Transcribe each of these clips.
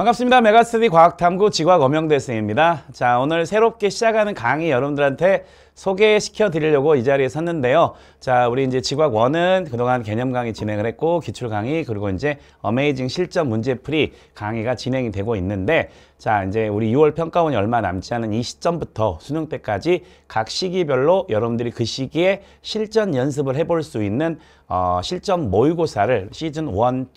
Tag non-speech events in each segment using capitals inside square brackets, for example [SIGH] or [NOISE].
반갑습니다. 메가스디 과학탐구 지과검영대생입니다. 자, 오늘 새롭게 시작하는 강의 여러분들한테 소개시켜 드리려고 이 자리에 섰는데요. 자, 우리 이제 지학 원은 그동안 개념 강의 진행을 했고 기출 강의 그리고 이제 어메이징 실전 문제 풀이 강의가 진행이 되고 있는데 자, 이제 우리 6월 평가원이 얼마 남지 않은 이 시점부터 수능 때까지 각 시기별로 여러분들이 그 시기에 실전 연습을 해볼 수 있는 어, 실전 모의고사를 시즌 1, 2, 3, 4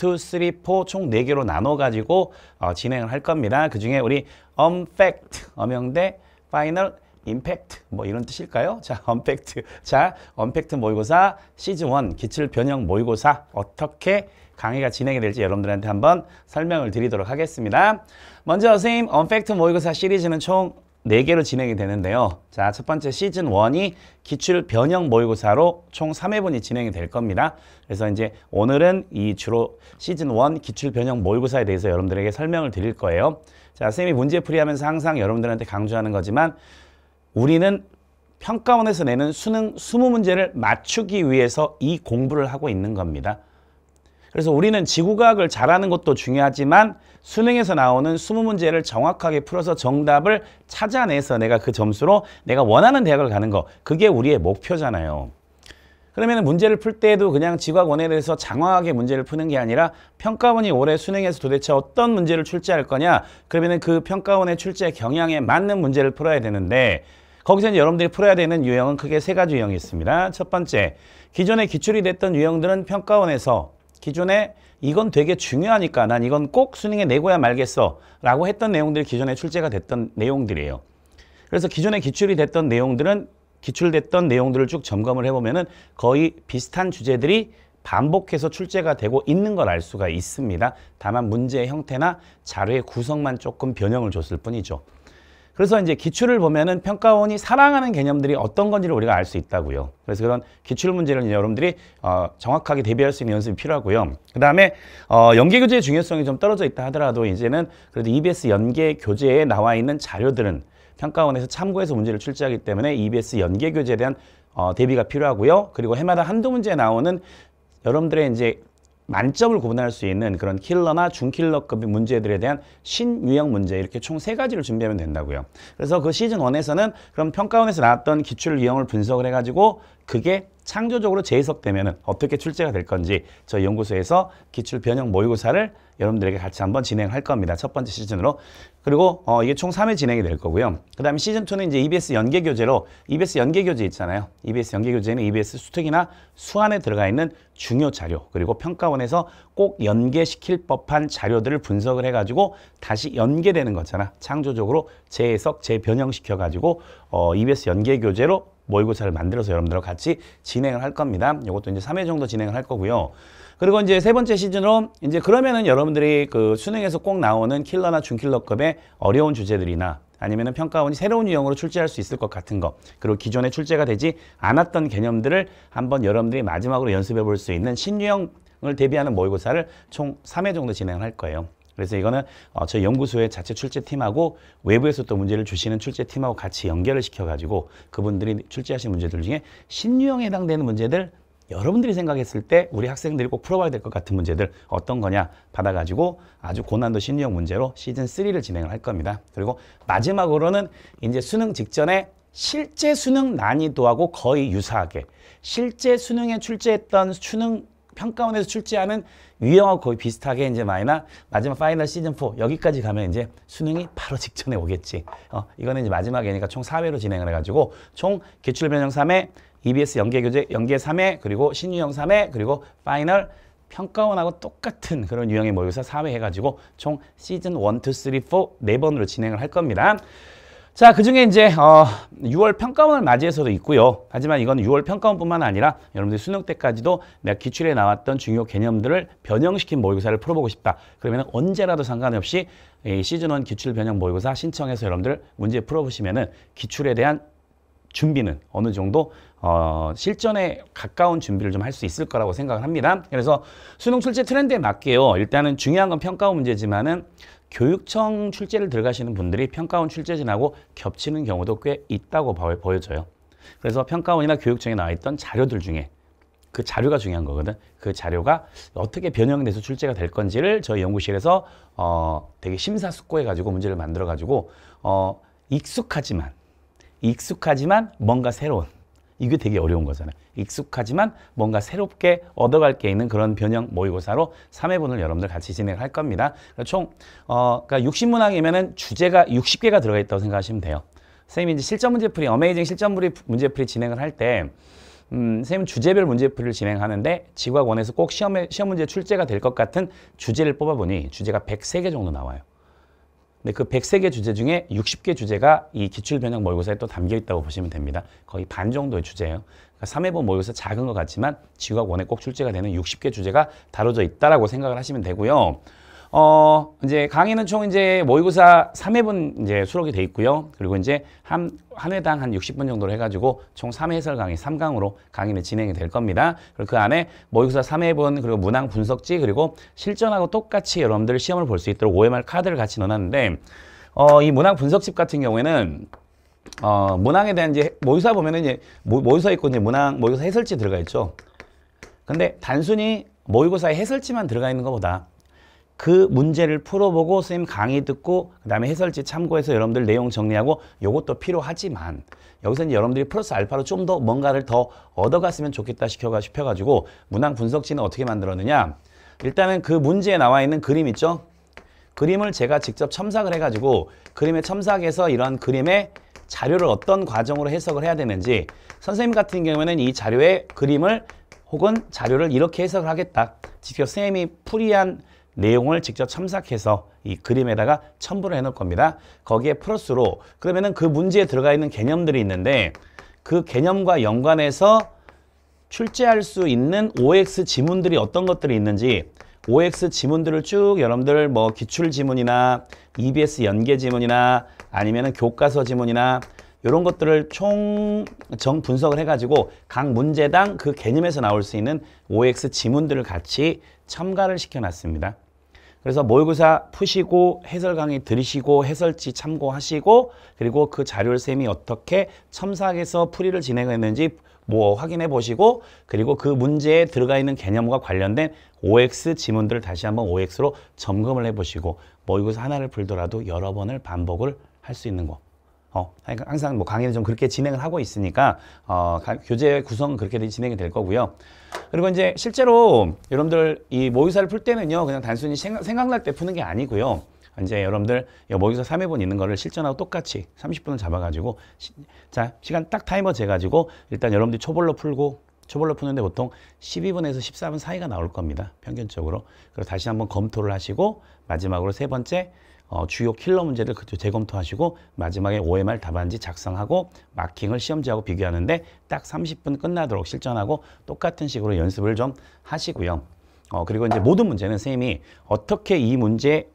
총 4개로 나눠 가지고 어, 진행을 할 겁니다. 그중에 우리 엄팩트, 엄영대, 파이널 임팩트 뭐 이런 뜻일까요? [LAUGHS] 자, 언팩트. 자, 언팩트 모의고사 시즌 원 기출 변형 모의고사 어떻게 강의가 진행이 될지 여러분들한테 한번 설명을 드리도록 하겠습니다. 먼저 선생님 언팩트 모의고사 시리즈는 총 네개로 진행이 되는데요. 자, 첫 번째 시즌 원이 기출 변형 모의고사로 총 3회분이 진행이 될 겁니다. 그래서 이제 오늘은 이 주로 시즌 원 기출 변형 모의고사에 대해서 여러분들에게 설명을 드릴 거예요. 자, 선생님이 문제 풀이하면서 항상 여러분들한테 강조하는 거지만 우리는 평가원에서 내는 수능 20문제를 맞추기 위해서 이 공부를 하고 있는 겁니다. 그래서 우리는 지구과학을 잘하는 것도 중요하지만 수능에서 나오는 20문제를 정확하게 풀어서 정답을 찾아내서 내가 그 점수로 내가 원하는 대학을 가는 거 그게 우리의 목표잖아요. 그러면 문제를 풀 때에도 그냥 지각 원에 대해서 장황하게 문제를 푸는 게 아니라 평가원이 올해 수능에서 도대체 어떤 문제를 출제할 거냐 그러면 그 평가원의 출제 경향에 맞는 문제를 풀어야 되는데 거기서 이제 여러분들이 풀어야 되는 유형은 크게 세 가지 유형이 있습니다. 첫 번째, 기존에 기출이 됐던 유형들은 평가원에서 기존에 이건 되게 중요하니까 난 이건 꼭 수능에 내고야 말겠어 라고 했던 내용들이 기존에 출제가 됐던 내용들이에요. 그래서 기존에 기출이 됐던 내용들은 기출됐던 내용들을 쭉 점검을 해보면 은 거의 비슷한 주제들이 반복해서 출제가 되고 있는 걸 알 수가 있습니다. 다만 문제의 형태나 자료의 구성만 조금 변형을 줬을 뿐이죠. 그래서 이제 기출을 보면은 평가원이 사랑하는 개념들이 어떤 건지를 우리가 알 수 있다고요. 그래서 그런 기출 문제를 여러분들이 어, 정확하게 대비할 수 있는 연습이 필요하고요. 그 다음에 어, 연계 교재의 중요성이 좀 떨어져 있다 하더라도 이제는 그래도 EBS 연계 교재에 나와 있는 자료들은 평가원에서 참고해서 문제를 출제하기 때문에 EBS 연계 교재에 대한 어, 대비가 필요하고요. 그리고 해마다 한두 문제 나오는 여러분들의 이제 만점을 구분할 수 있는 그런 킬러나 중킬러급의 문제들에 대한 신유형 문제 이렇게 총 세 가지를 준비하면 된다고요. 그래서 그 시즌 원에서는 그럼 평가원에서 나왔던 기출 유형을 분석을 해가지고 그게 창조적으로 재해석되면 어떻게 출제가 될 건지 저희 연구소에서 기출 변형 모의고사를 여러분들에게 같이 한번 진행할 겁니다. 첫 번째 시즌으로. 그리고 어, 이게 총 3회 진행이 될 거고요. 그 다음에 시즌2는 이제 EBS 연계교재로 EBS 연계교재 있잖아요. EBS 연계교재는 EBS 수특이나 수안에 들어가 있는 중요 자료 그리고 평가원에서 꼭 연계시킬 법한 자료들을 분석을 해가지고 다시 연계되는 거잖아. 창조적으로 재해석, 재변형시켜가지고 어, EBS 연계교재로 모의고사를 만들어서 여러분들과 같이 진행을 할 겁니다. 이것도 이제 3회 정도 진행을 할 거고요. 그리고 이제 세 번째 시즌으로 이제 그러면은 여러분들이 그 수능에서 꼭 나오는 킬러나 준킬러급의 어려운 주제들이나 아니면은 평가원이 새로운 유형으로 출제할 수 있을 것 같은 거 그리고 기존에 출제가 되지 않았던 개념들을 한번 여러분들이 마지막으로 연습해 볼 수 있는 신유형을 대비하는 모의고사를 총 3회 정도 진행할 거예요. 그래서 이거는 어, 저희 연구소의 자체 출제팀하고 외부에서 또 문제를 주시는 출제팀하고 같이 연결을 시켜가지고 그분들이 출제하신 문제들 중에 신유형에 해당되는 문제들 여러분들이 생각했을 때 우리 학생들이 꼭 풀어봐야 될 것 같은 문제들 어떤 거냐 받아가지고 아주 고난도 심리형 문제로 시즌 3를 진행을 할 겁니다. 그리고 마지막으로는 이제 수능 직전에 실제 수능 난이도하고 거의 유사하게 실제 수능에 출제했던 수능 평가원에서 출제하는 유형하고 거의 비슷하게 이제 마이나 마지막 파이널 시즌 4 여기까지 가면 이제 수능이 바로 직전에 오겠지. 어, 이거는 이제 마지막이니까 총 4회로 진행을 해가지고 총 기출 변형 3회, EBS 연계 교재 연계 3회, 그리고 신유형 3회, 그리고 파이널 평가원하고 똑같은 그런 유형의 모의고사 4회 해가지고 총 시즌 1, 2, 3, 4네번으로 진행을 할 겁니다. 자, 그 중에 이제 어, 6월 평가원을 맞이해서도 있고요. 하지만 이건 6월 평가원뿐만 아니라 여러분들 수능 때까지도 내가 기출에 나왔던 중요 개념들을 변형시킨 모의고사를 풀어보고 싶다. 그러면 언제라도 상관없이 이 시즌1 기출 변형 모의고사 신청해서 여러분들 문제 풀어보시면 은 기출에 대한 준비는 어느 정도 어, 실전에 가까운 준비를 좀 할 수 있을 거라고 생각을 합니다. 그래서 수능 출제 트렌드에 맞게요. 일단은 중요한 건 평가원 문제지만은 교육청 출제를 들어가시는 분들이 평가원 출제진하고 겹치는 경우도 꽤 있다고 보여져요. 그래서 평가원이나 교육청에 나와 있던 자료들 중에 그 자료가 중요한 거거든. 그 자료가 어떻게 변형돼서 출제가 될 건지를 저희 연구실에서 어, 되게 심사숙고해가지고 문제를 만들어가지고 어, 익숙하지만 익숙하지만 뭔가 새로운 이게 되게 어려운 거잖아요. 익숙하지만 뭔가 새롭게 얻어갈 게 있는 그런 변형 모의고사로 3회분을 여러분들 같이 진행할 겁니다. 총 어, 그러니까 60문항이면 은 주제가 60개가 들어가 있다고 생각하시면 돼요. 선생님이 이제 실전 문제풀이, 어메이징 실전 문제풀이 진행을 할 때 음, 선생님 주제별 문제풀이를 진행하는데 지과원에서 학꼭 시험에, 시험 문제 출제가 될 것 같은 주제를 뽑아보니 주제가 103개 정도 나와요. 근데 네, 그 100세 개 주제 중에 60개 주제가 이 기출변형 모의고사에 또 담겨 있다고 보시면 됩니다. 거의 반 정도의 주제예요. 그러니까 3회본 모의고사 작은 것 같지만 지구학 원에 꼭 출제가 되는 60개 주제가 다뤄져 있다라고 생각을 하시면 되고요. 어, 이제 강의는 총 이제 모의고사 3회분 이제 수록이 돼 있고요. 그리고 이제 한, 한 회당 한 60분 정도로 해가지고 총 3회 해설 강의, 3강으로 강의는 진행이 될 겁니다. 그리고 그 안에 모의고사 3회분, 그리고 문항 분석지, 그리고 실전하고 똑같이 여러분들 시험을 볼 수 있도록 OMR 카드를 같이 넣어놨는데, 어, 이 문항 분석집 같은 경우에는 어, 문항에 대한 이제 모의사 보면은 이제 모, 모의사 있고 이제 문항 모의사 해설지 들어가 있죠. 근데 단순히 모의고사의 해설지만 들어가 있는 것보다 그 문제를 풀어보고 선생님 강의 듣고 그 다음에 해설지 참고해서 여러분들 내용 정리하고 요것도 필요하지만 여기서 이제 여러분들이 플러스 알파로 좀 더 뭔가를 더 얻어갔으면 좋겠다 시켜가 싶어가지고 문항 분석지는 어떻게 만들었느냐 일단은 그 문제에 나와 있는 그림 있죠 그림을 제가 직접 첨삭을 해가지고 그림에첨삭해서 이런 그림에 자료를 어떤 과정으로 해석을 해야 되는지 선생님 같은 경우에는 이 자료의 그림을 혹은 자료를 이렇게 해석을 하겠다. 직접 선생님이 풀이한 내용을 직접 첨삭해서 이 그림에다가 첨부를 해 놓을 겁니다. 거기에 플러스로 그러면은 그 문제에 들어가 있는 개념들이 있는데 그 개념과 연관해서 출제할 수 있는 OX 지문들이 어떤 것들이 있는지 OX 지문들을 쭉 여러분들 뭐 기출 지문이나 EBS 연계 지문이나 아니면 교과서 지문이나 이런 것들을 총정 분석을 해가지고 각 문제당 그 개념에서 나올 수 있는 OX 지문들을 같이 첨가를 시켜놨습니다. 그래서 모의고사 푸시고 해설 강의 들으시고 해설지 참고하시고 그리고 그 자료를 쌤이 어떻게 첨삭에서 풀이를 진행했는지 뭐 확인해 보시고 그리고 그 문제에 들어가 있는 개념과 관련된 OX 지문들을 다시 한번 OX로 점검을 해 보시고 모의고사 하나를 풀더라도 여러 번을 반복을 할 수 있는 거 어, 그러니까 항상 뭐 강의는 좀 그렇게 진행을 하고 있으니까 어, 교재 구성 은 그렇게 진행이 될 거고요. 그리고 이제 실제로 여러분들 이 모의사를 풀 때는요. 그냥 단순히 생각, 생각날 때 푸는 게 아니고요. 이제 여러분들 모의사 3회본 있는 거를 실전하고 똑같이 30분을 잡아가지고 시, 자 시간 딱 타이머 재가지고 일단 여러분들 초벌로 풀고 초벌로 푸는데 보통 12분에서 14분 사이가 나올 겁니다. 평균적으로. 그리고 다시 한번 검토를 하시고 마지막으로 세 번째 어, 주요 킬러 문제를 그때 재검토하시고 마지막에 OMR 답안지 작성하고 마킹을 시험지하고 비교하는데 딱 30분 끝나도록 실전하고 똑같은 식으로 연습을 좀 하시고요. 어, 그리고 이제 모든 문제는 선생님이 어떻게 이 문제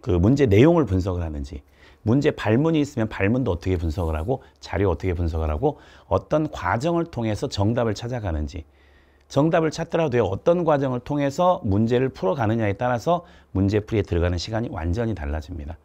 그 문제 내용을 분석을 하는지 문제 발문이 있으면 발문도 어떻게 분석을 하고 자료 어떻게 분석을 하고 어떤 과정을 통해서 정답을 찾아가는지 정답을 찾더라도 요 어떤 과정을 통해서 문제를 풀어가느냐에 따라서 문제풀이에 들어가는 시간이 완전히 달라집니다.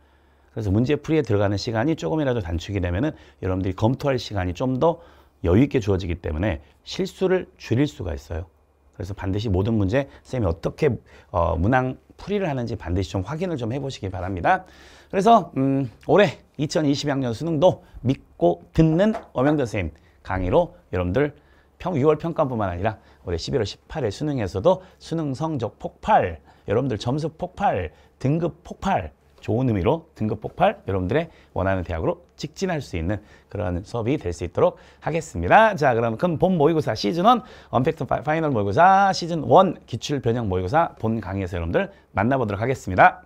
그래서 문제풀이에 들어가는 시간이 조금이라도 단축이 되면은 여러분들이 검토할 시간이 좀 더 여유 있게 주어지기 때문에 실수를 줄일 수가 있어요. 그래서 반드시 모든 문제 쌤이 어떻게 어, 문항 풀이를 하는지 반드시 좀 확인을 좀 해보시기 바랍니다. 그래서 음, 올해 2022학년 수능도 믿고 듣는 엄영대 쌤 강의로 여러분들 평 6월 평가뿐만 아니라 올해 11월 18일 수능에서도 수능 성적 폭발, 여러분들 점수 폭발, 등급 폭발, 좋은 의미로 등급 폭발, 여러분들의 원하는 대학으로 직진할 수 있는 그런 수업이 될 수 있도록 하겠습니다. 자, 그럼 본 모의고사 시즌 1, 언팩트 파이널 모의고사 시즌 1, 기출 변형 모의고사 본 강의에서 여러분들 만나보도록 하겠습니다.